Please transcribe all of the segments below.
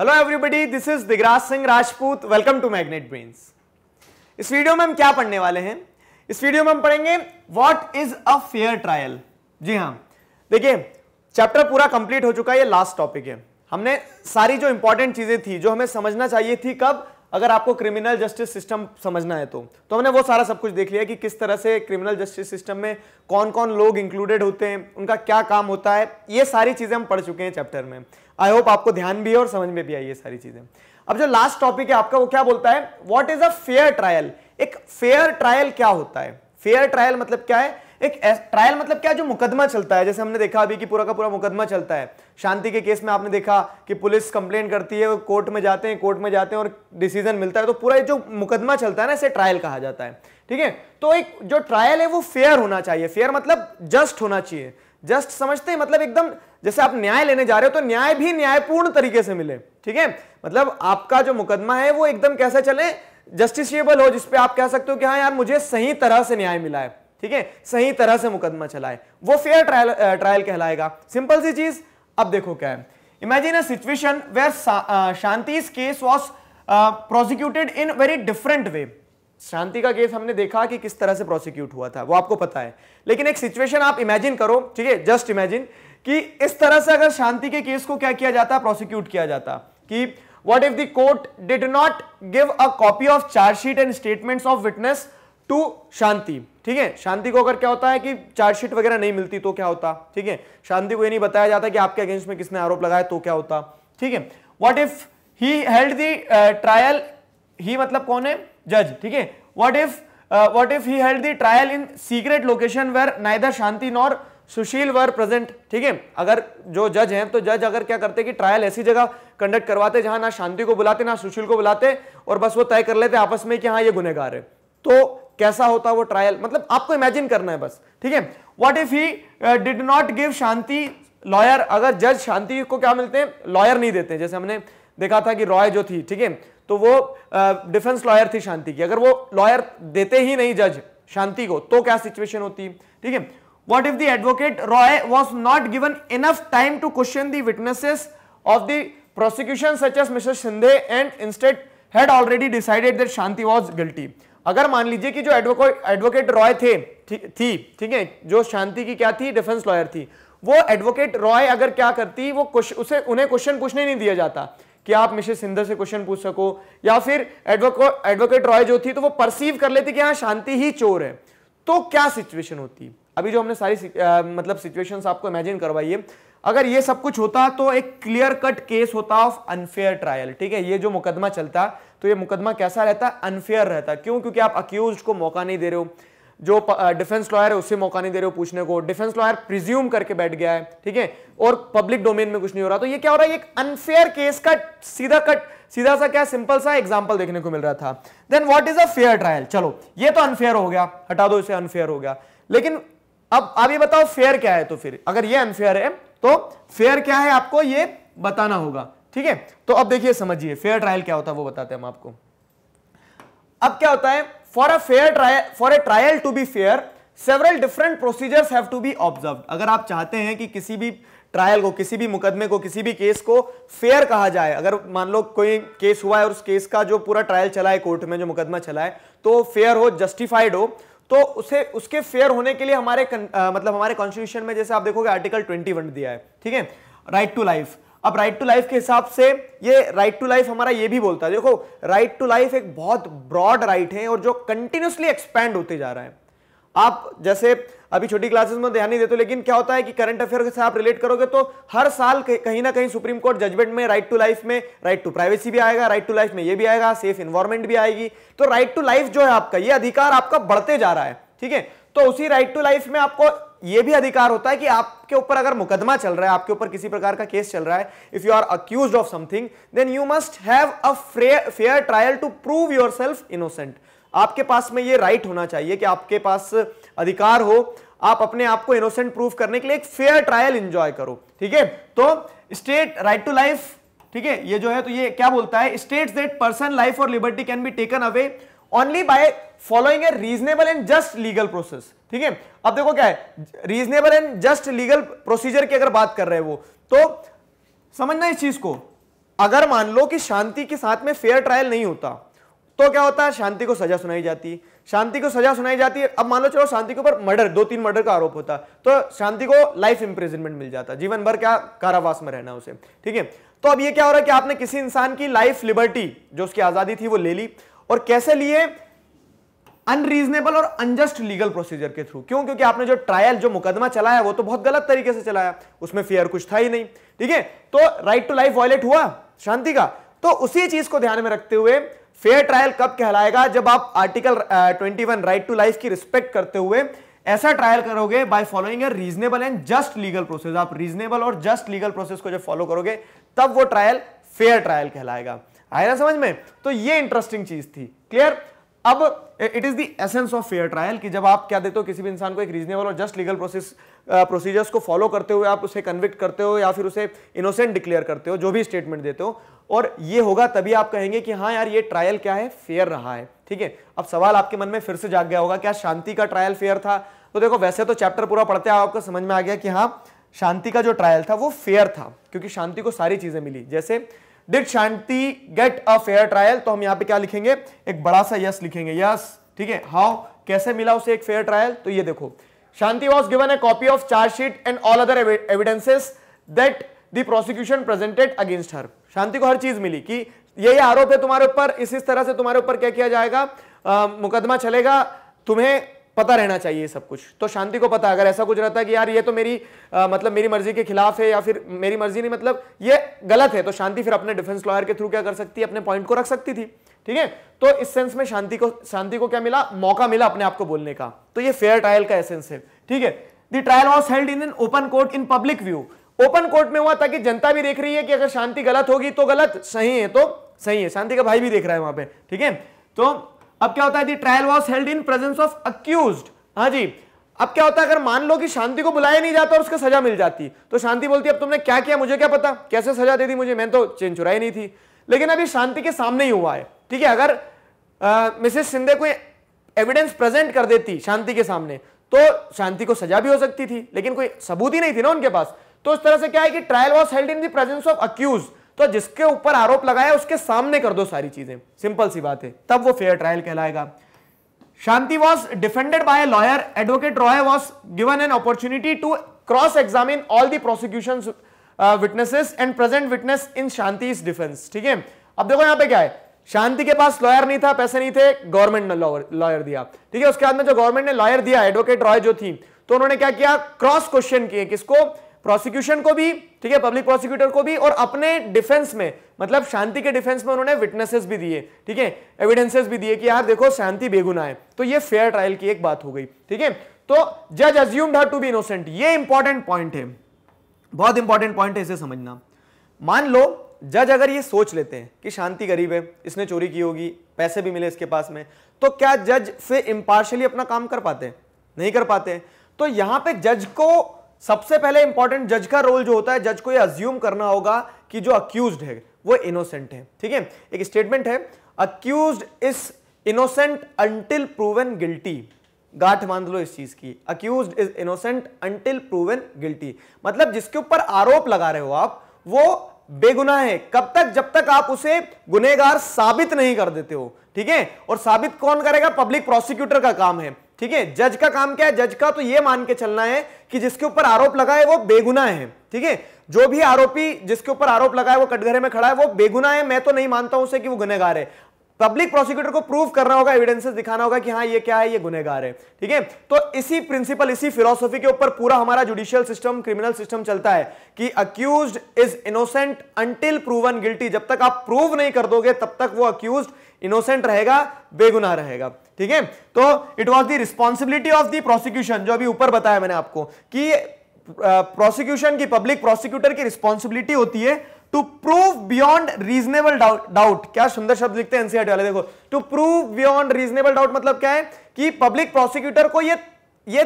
hello everybody this is Digraj Singh Rajput welcome to Magnet Brains इस वीडियो में हम क्या पढ़ने वाले हैं इस वीडियो में हम पढ़ेंगे what is a fair trial जी हाँ देखिए चैप्टर पूरा कंप्लीट हो चुका है ये लास्ट टॉपिक है हमने सारी जो इंपॉर्टेंट चीजें थी जो हमें समझना चाहिए थी कब अगर आपको क्रिमिनल जस्टिस सिस्टम समझना है तो तो हमने वो सारा सब कुछ देख लिया कि किस तरह से क्रिमिनल जस्टिस सिस्टम में कौन कौन लोग इंक्लूडेड होते हैं उनका क्या काम होता है ये सारी चीज़ें हम पढ़ चुके हैं चैप्टर में आई होप आपको ध्यान भी है और समझ में भी आई ये सारी चीज़ें अब जो लास्ट टॉपिक है आपका वो क्या बोलता है what is a fair trial एक फेयर ट्रायल क्या होता है फेयर ट्रायल मतलब क्या है एक ट्रायल मतलब क्या जो मुकदमा चलता है जैसे हमने देखा अभी कि पूरा का पूरा मुकदमा चलता है शांति के केस में आपने देखा कि पुलिस कंप्लेन करती है कोर्ट में जाते हैं कोर्ट में जाते हैं और डिसीजन मिलता है तो पूरा जो मुकदमा चलता है ना इसे ट्रायल कहा जाता है ठीक है तो एक जो ट्रायल है वो फेयर होना चाहिए फेयर मतलब जस्ट होना चाहिए जस्ट समझते हैं मतलब एकदम जैसे आप न्याय लेने जा रहे हो तो न्याय भी न्यायपूर्ण तरीके से मिले ठीक है मतलब आपका जो मुकदमा है वो एकदम कैसे चले जस्टिसिएबल हो जिसपे आप कह सकते हो कि हाँ यार मुझे सही तरह से न्याय मिला है ठीक है सही तरह से मुकदमा चलाए वो फेयर ट्रायल ट्रायल कहलाएगा सिंपल सी चीज अब देखो क्या है imagine situation where Shanti case was prosecuted in very different way Shanti का केस हमने देखा कि किस तरह से प्रोसिक्यूट हुआ था वो आपको पता है लेकिन एक सिचुएशन आप इमेजिन करो ठीक है जस्ट इमेजिन कि इस तरह से अगर शांति के केस को क्या किया जाता प्रोसिक्यूट किया जाता कि what if the court did not give a copy of chargesheet and statements of witness to Shanti ठीक है शांति को अगर क्या होता है कि चार्जशीट वगैरह नहीं मिलती तो क्या होता ठीक है शांति को ये नहीं बताया जाता कि आपके अगेंस्ट में किसने आरोप लगाया तो क्या होता ठीक है what if he held the trial ही मतलब कौन है जज ठीक है what if what if he held the trial in secret location where neither Shanti nor Sushil were present ठीक है अगर जो जज हैं तो जज अगर क्या करते कि ट्रायल ऐसी जगह कंडक्ट करवाते जहां ना शांति को बुलाते ना सुशील को बुलाते और बस वो तय कर लेते आपस में कि हाँ ये गुनेगार है तो कैसा होता वो ट्रायल मतलब आपको इमेजिन करना है बस ठीक है what if he did not give Shanti lawyer अगर जज शांति को क्या मिलते हैं लॉयर नहीं देते जैसे हमने देखा था कि रॉय जो थी ठीक है तो वो डिफेंस uh, लॉयर थी शांति की अगर वो लॉयर देते ही नहीं जज शांति को तो क्या सिचुएशन होती ठीक है what if the advocate Roy was not given enough time to question the witnesses of the prosecution such as mister Shinde and instead had already decided that Shanti was guilty अगर मान लीजिए कि जो एडवोकेट एडवोकेट रॉय थे थी ठीक है जो शांति की क्या थी डिफेंस लॉयर थी वो एडवोकेट रॉय अगर क्या करती वो उसे उन्हें क्वेश्चन पूछने नहीं दिया जाता कि आप मिशे सिंधर से क्वेश्चन पूछ सको या फिर एडवोकेट एडवोकेट रॉय जो थी तो वो परसीव कर लेती कि हाँ शांति ही चोर है तो क्या सिचुएशन होती अभी जो हमने सारी आ, मतलब सिचुएशंस आपको इमेजिन करवाई है अगर ये सब कुछ होता तो एक क्लियर कट केस होता ऑफ अनफेयर ट्रायल ठीक है ये जो मुकदमा चलता तो ये मुकदमा कैसा रहता है अनफेयर रहता है क्यों क्योंकि आप अक्यूज को मौका नहीं दे रहे हो जो डिफेंस लॉयर है उसे मौका नहीं दे रहे हो पूछने को डिफेंस लॉयर प्रिज्यूम करके बैठ गया है ठीक है और पब्लिक डोमेन में कुछ नहीं हो रहा तो ये क्या हो रहा है एक अनफेयर केस का सीधा कट सीधा सा क्या सिंपल सा एग्जाम्पल देखने को मिल रहा था then what is a fair trial चलो ये तो अनफेयर हो गया हटा दो इसे अनफेयर हो गया लेकिन अब आप ये बताओ फेयर क्या है तो फिर अगर ये अनफेयर है तो फेयर क्या है आपको ये बताना होगा ठीक है तो अब देखिए समझिए फेयर ट्रायल क्या होता है वो बताते हैं हम आपको अब क्या होता है for a fair trial for a trial to be fair several different procedures have to be observe अगर आप चाहते हैं कि किसी भी ट्रायल को किसी भी मुकदमे को किसी भी केस को फेयर कहा जाए अगर मान लो कोई केस हुआ है और उस केस का जो पूरा ट्रायल चला है कोर्ट में जो मुकदमा चला है तो फेयर हो जस्टिफाइड हो तो उसे उसके फेयर होने के लिए हमारे आ, मतलब हमारे कॉन्स्टिट्यूशन में जैसे आप देखोगे आर्टिकल 21 दिया है ठीक है राइट टू लाइफ अब राइट टू लाइफ के हिसाब से ये राइट टू लाइफ हमारा ये भी बोलता है देखो राइट टू लाइफ एक बहुत ब्रॉड राइट right है और जो कंटिन्यूसली एक्सपैंड होते जा रहा है आप जैसे अभी छोटी क्लासेस में ध्यान नहीं देते लेकिन क्या होता है कि करंट अफेयर से आप रिलेट करोगे तो हर साल कहीं ना कहीं सुप्रीम कोर्ट जजमेंट में राइट टू लाइफ में राइट टू प्राइवेसी भी आएगा राइट टू लाइफ में ये भी आएगा सेफ इन्वायरमेंट भी आएगी तो राइट टू लाइफ जो है आपका ये अधिकार आपका बढ़ते जा रहा है ठीक है तो उसी राइट टू लाइफ में आपको यह भी अधिकार होता है कि आपके ऊपर अगर मुकदमा चल रहा है आपके ऊपर किसी प्रकार का केस चल रहा है if you are accuse of something then you must have a fair trial to prove yourself innocent आपके पास में ये राइट right होना चाहिए कि आपके पास अधिकार हो आप अपने आप को इनोसेंट प्रूव करने के लिए एक फेयर ट्रायल इंजॉय करो ठीक है तो स्टेट राइट टू लाइफ ठीक है ये जो है तो ये क्या बोलता है स्टेट्स दैट पर्सन लाइफ और liberty can be taken away only by following a reasonable and just legal process ठीक है अब देखो क्या है reasonable and just legal procedure की अगर बात कर रहे हैं वो तो समझना इस चीज को अगर मान लो कि शांति के साथ में फेयर ट्रायल नहीं होता तो क्या होता है शांति को सजा सुनाई जाती शांति को सजा सुनाई जाती है अब मान लो चलो शांति के ऊपर मर्डर दो तीन मर्डर का आरोप होता तो शांति को लाइफ इंप्रिजनमेंट मिल जाता जीवन भर क्या कारावास में रहना उसे ठीक है तो अब ये क्या हो रहा है कि आपने किसी इंसान की लाइफ लिबर्टी जो उसकी आजादी थी वो ले ली और कैसे लिए अनरीजनेबल और अनजस्ट लीगल प्रोसीजर के थ्रू क्यों क्योंकि आपने जो ट्रायल जो मुकदमा चलाया वो तो बहुत गलत तरीके से चलाया उसमें फेयर कुछ था ही नहीं ठीक है तो राइट टू लाइफ वॉयलेट हुआ शांति का तो उसी चीज को ध्यान में रखते हुए फेयर ट्रायल कब कहलाएगा जब आप article twenty one right to life की रिस्पेक्ट करते हुए ऐसा ट्रायल करोगे by following reasonable and just legal process आप रीजनेबल और जस्ट लीगल प्रोसेस को जब फॉलो करोगे तब वो ट्रायल फेयर ट्रायल कहलाएगा आया ना समझ में तो ये इंटरेस्टिंग चीज थी क्लियर अब it is the essence of fair trial कि जब आप क्या देते हो किसी भी इंसान को एक रीजनेबल और जस्ट लीगल प्रोसेस प्रोसीजर्स को फॉलो करते हुए आप उसे कन्विक्ट करते हो या फिर उसे इनोसेंट डिक्लेयर करते हो जो भी स्टेटमेंट देते हो और ये होगा तभी आप कहेंगे कि हाँ यार ये ट्रायल क्या है फेयर रहा है ठीक है अब सवाल आपके मन में फिर से जाग गया होगा क्या शांति का ट्रायल फेयर था तो देखो वैसे तो चैप्टर पूरा पढ़ते हैं आपको समझ में आ गया कि हाँ शांति का जो ट्रायल था वो फेयर था क्योंकि शांति को सारी चीज़ें मिली जैसे did Shanti get a fair trial तो हम यहां पे क्या लिखेंगे एक बड़ा सा यस लिखेंगे यस ठीक है हाउ कैसे मिला उसे एक फेयर ट्रायल तो ये देखो Shanti was given a copy of chargesheet and all other evidences that the prosecution presented against her Shanti को हर चीज मिली कि ये आरोप है तुम्हारे ऊपर इस इस तरह से तुम्हारे ऊपर क्या किया जाएगा आ, मुकदमा चलेगा तुम्हें पता रहना चाहिए सब कुछ तो शांति को पता अगर ऐसा कुछ रहता है कि यार ये तो मेरी आ, मतलब मेरी मर्जी के खिलाफ है या फिर मेरी मर्जी नहीं मतलब ये गलत है तो शांति फिर अपने डिफेंस लॉयर के थ्रू क्या कर सकती है अपने पॉइंट को रख सकती थी ठीक है तो इस सेंस में शांति को शांति को क्या मिला मौका मिला अपने आप को बोलने का तो ये फेयर ट्रायल का एसेंस है ठीक है the trial was held in an open court in public view open court में हुआ ताकि जनता भी देख रही है कि अगर शांति गलत होगी तो गलत सही है तो सही है शांति का भाई भी देख रहा है वहां पर ठीक है तो अब क्या होता है trial was held in presence of accuse हाँ जी अब क्या होता है अगर मान लो कि शांति को बुलाया नहीं जाता और उसका सजा मिल जाती तो शांति बोलती अब तुमने क्या किया मुझे क्या पता कैसे सजा दे दी मुझे मैं तो चेन चुराई नहीं थी लेकिन अभी शांति के सामने ही हुआ है ठीक है अगर मिसेस शिंदे कोई एविडेंस प्रेजेंट कर देती शांति के सामने तो शांति को सजा भी हो सकती थी लेकिन कोई सबूत ही नहीं थी ना उनके पास तो उस तरह से क्या है कि trial was held in the presence of accused तो जिसके ऊपर आरोप लगाया उसके सामने कर दो सारी चीजें सिंपल सी बात है तब वो फेयर ट्रायल कहलाएगा Shanti was defended by lawyer advocate Roy was given an opportunity to cross examine all the prosecution witnesses and present witness in Shanti in ठीक है अब देखो यहां पे क्या है शांति के पास लॉयर नहीं था पैसे नहीं थे गवर्नमेंट ने लॉयर दिया ठीक है उसके बाद में जो गवर्नमेंट ने लॉयर दिया एडवोकेट रॉय जो थी तो उन्होंने क्या किया क्रॉस क्वेश्चन किए किसको प्रोसिक्यूशन को भी ठीक है पब्लिक प्रोसिक्यूटर को भी और अपने डिफेंस में मतलब शांति के डिफेंस में उन्होंने विटनेसेस भी दिए ठीक है एविडेंसेस भी दिए कि यार देखो शांति बेगुना है तो ये फेयर ट्रायल की एक बात हो गई ठीक है तो जज assume her to be innocent ये इंपॉर्टेंट पॉइंट है बहुत इंपॉर्टेंट पॉइंट है इसे समझना मान लो जज अगर ये सोच लेते हैं कि शांति गरीब है इसने चोरी की होगी पैसे भी मिले इसके पास में तो क्या जज फिर इम्पार्शली अपना काम कर पाते हैं नहीं कर पाते तो यहां पे जज को सबसे पहले इंपॉर्टेंट जज का रोल जो होता है जज को यह अज्यूम करना होगा कि जो अक्यूज है वो इनोसेंट है ठीक है एक स्टेटमेंट है accused is innocent until proven guilty गांठ बांध लो इस चीज की accused is innocent until proven guilty मतलब जिसके ऊपर आरोप लगा रहे हो आप वो बेगुना है कब तक जब तक आप उसे गुनेगार साबित नहीं कर देते हो ठीक है और साबित कौन करेगा पब्लिक प्रोसिक्यूटर का काम है ठीक है जज का काम क्या है जज का तो ये मान के चलना है कि जिसके ऊपर आरोप लगा है वो बेगुना है ठीक है जो भी आरोपी जिसके ऊपर आरोप लगा है वो कटघरे में खड़ा है वो बेगुना है मैं तो नहीं मानता हूं उसे कि वो गुनेगार है पब्लिक प्रोसिक्यूटर को प्रूव करना होगा एविडेंसेस दिखाना होगा कि हाँ ये क्या है ये गुनेगार है ठीक है तो इसी प्रिंसिपल इसी फिलोसफी के ऊपर पूरा हमारा जुडिशियल सिस्टम क्रिमिनल सिस्टम चलता है कि accused is innocent until proven guilty जब तक आप प्रूव नहीं कर दोगे तब तक वो अक्यूज इनोसेंट रहेगा बेगुनाह रहेगा ठीक है तो it was the responsibility of the prosecution जो अभी ऊपर बताया मैंने आपको कि प्रोसिक्यूशन की पब्लिक प्रोसिक्यूटर की रिस्पॉन्सिबिलिटी होती है to prove beyond reasonable doubt क्या सुंदर शब्द लिखते हैं एनसीआरटी e वाले देखो to prove beyond reasonable doubt मतलब क्या है कि पब्लिक प्रोसिक्यूटर को ये ये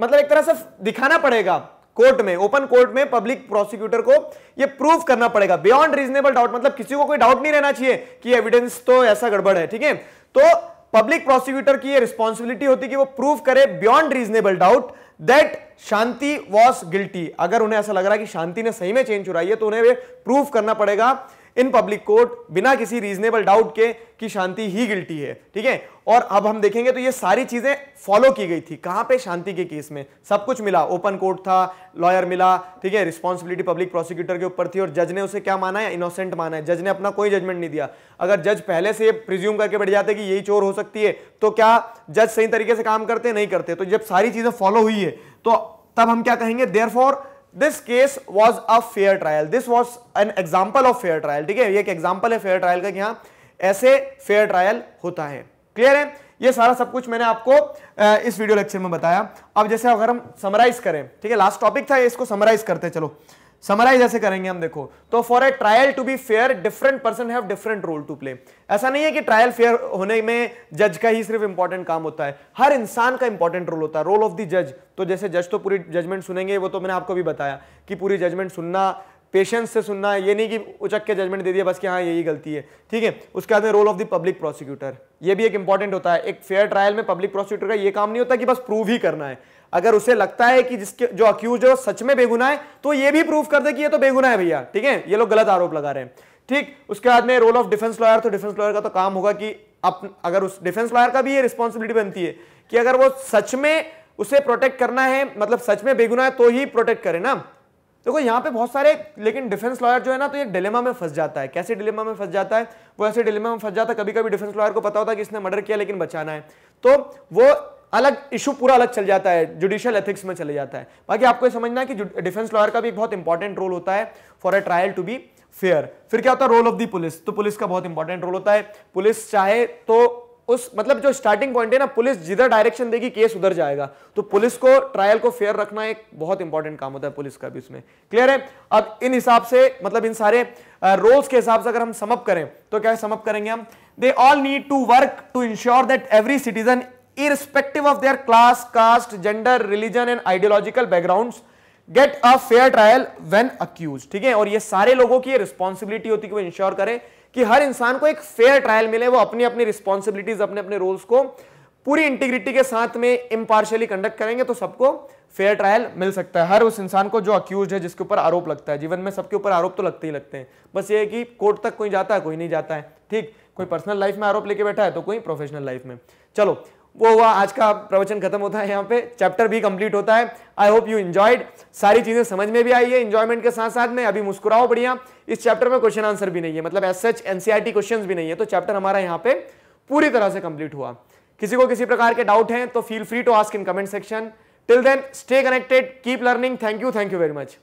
मतलब एक तरह से दिखाना पड़ेगा कोर्ट में ओपन कोर्ट में पब्लिक प्रोसिक्यूटर को ये प्रूफ करना पड़ेगा बियॉन्ड रीजनेबल डाउट मतलब किसी को कोई डाउट नहीं रहना चाहिए कि एविडेंस तो ऐसा गड़बड़ है ठीक है तो पब्लिक प्रोसिक्यूटर की ये रिस्पॉन्सिबिलिटी होती कि वो प्रूफ करे beyond reasonable doubt that Shanti was guilty अगर उन्हें ऐसा लग रहा है कि शांति ने सही में चेंज चुराई है तो उन्हें प्रूफ करना पड़ेगा इन पब्लिक कोर्ट बिना किसी रीजनेबल डाउट के कि शांति ही गिल्टी है ठीक है और अब हम देखेंगे तो ये सारी चीजें फॉलो की गई थी कहां पे शांति के केस में सब कुछ मिला ओपन कोर्ट था लॉयर मिला ठीक है रिस्पॉन्सिबिलिटी पब्लिक प्रोसिक्यूटर के ऊपर थी और जज ने उसे क्या माना है इनोसेंट माना है जज ने अपना कोई जजमेंट नहीं दिया अगर जज पहले से प्रिज्यूम करके बैठ जाते कि यही चोर हो सकती है तो क्या जज सही तरीके से काम करते नहीं करते तो जब सारी चीजें फॉलो हुई है तो तब हम क्या कहेंगे there this case was a fair trial this was an example of fair trial ठीक है ये एक एग्जाम्पल है फेयर ट्रायल का यहां ऐसे फेयर ट्रायल होता है क्लियर है ये सारा सब कुछ मैंने आपको इस वीडियो लेक्चर में बताया अब जैसे अगर हम समराइज करें ठीक है लास्ट टॉपिक था इसको समराइज करते चलो समराइज ऐसे करेंगे हम देखो तो for a trial to be fair different person have different role to play ऐसा नहीं है कि ट्रायल फेयर होने में जज का ही सिर्फ इंपॉर्टेंट काम होता है हर इंसान का इंपॉर्टेंट रोल होता है रोल ऑफ द जज तो जैसे जज तो पूरी जजमेंट सुनेंगे वो तो मैंने आपको भी बताया कि पूरी जजमेंट सुनना पेशेंस से सुनना ये नहीं कि उचक के जजमेंट दे दिया बस कि हाँ यही गलती है ठीक है उसके बाद में role of the public prosecutor ये भी एक इंपॉर्टेंट होता है एक फेयर ट्रायल में पब्लिक प्रोसिक्यूटर का ये काम नहीं होता कि बस प्रूव ही करना है अगर उसे लगता है कि जिसके जो अक्यूज है सच में बेगुना है तो ये भी प्रूफ कर दे कि ये तो बेगुना है भैया ठीक है ये लोग गलत आरोप लगा रहे हैं ठीक उसके बाद में रोल ऑफ डिफेंस लॉयर तो डिफेंस लॉयर का तो काम होगा कि अप, अगर उस डिफेंस लॉयर का भी ये रिस्पॉन्सिबिलिटी बनती है कि अगर वो सच में उसे प्रोटेक्ट करना है मतलब सच में बेगुना है तो ही प्रोटेक्ट करे ना देखो तो यहाँ पे बहुत सारे लेकिन डिफेंस लॉयर जो है ना तो ये डिलेमा में फंस जाता है कैसे डिलेमा में फंस जाता है वो ऐसे डिलेमा में फंस जाता है कभी कभी डिफेंस लॉयर को पता होता है कि इसने मर्डर किया लेकिन बचाना है तो वो अलग इशू पूरा अलग चल जाता है जुडिशियल एथिक्स में चले जाता है बाकी आपको ये समझना है कि डिफेंस लॉयर का भी एक बहुत इंपॉर्टेंट रोल होता है for a trial to be fair फिर क्या होता है रोल ऑफ दी पुलिस तो पुलिस का बहुत इंपॉर्टेंट रोल होता है पुलिस चाहे तो उस मतलब जो स्टार्टिंग पॉइंट है ना पुलिस जिधर डायरेक्शन देगी केस उधर जाएगा तो पुलिस को ट्रायल को फेयर रखना एक बहुत इंपॉर्टेंट काम होता है पुलिस का भी उसमें क्लियर है अब इन हिसाब से मतलब इन सारे रोल्स के हिसाब से अगर हम समअप करें तो क्या समअप करेंगे हम they all need to work to ensure that every citizen irrespective of their class caste gender religion and ideological background get a fair trial when accused ठीक है और ये सारे लोगों की रिस्पॉन्सिबिलिटी होती है कि वो इंश्योर करें कि हर इंसान को एक फेयर ट्रायल मिले वो अपनी अपनी रिस्पॉन्सिबिलिटीज अपने अपने रोल्स को पूरी इंटीग्रिटी के साथ में इंपार्शियली कंडक्ट करेंगे तो सबको फेयर ट्रायल मिल सकता है हर उस इंसान को जो अक्यूज है जिसके ऊपर आरोप लगता है जीवन में सबके ऊपर आरोप तो लगते ही लगते हैं बस ये है कि कोर्ट तक कोई जाता है कोई नहीं जाता है ठीक कोई पर्सनल लाइफ में आरोप लेके बैठा है तो कोई प्रोफेशनल लाइफ में चलो वो हुआ आज का प्रवचन खत्म होता है यहाँ पे चैप्टर भी कंप्लीट होता है आई होप यू इंजॉयड सारी चीजें समझ में भी आई है इंजॉयमेंट के साथ साथ में अभी मुस्कुराओ बढ़िया इस चैप्टर में क्वेश्चन आंसर भी नहीं है मतलब एस एच एनसीआरटी क्वेश्चन भी नहीं है तो चैप्टर हमारा यहाँ पे पूरी तरह से कंप्लीट हुआ किसी को किसी प्रकार के डाउट हैं तो feel free to ask in comment section till then stay connected keep learning thank you thank you very much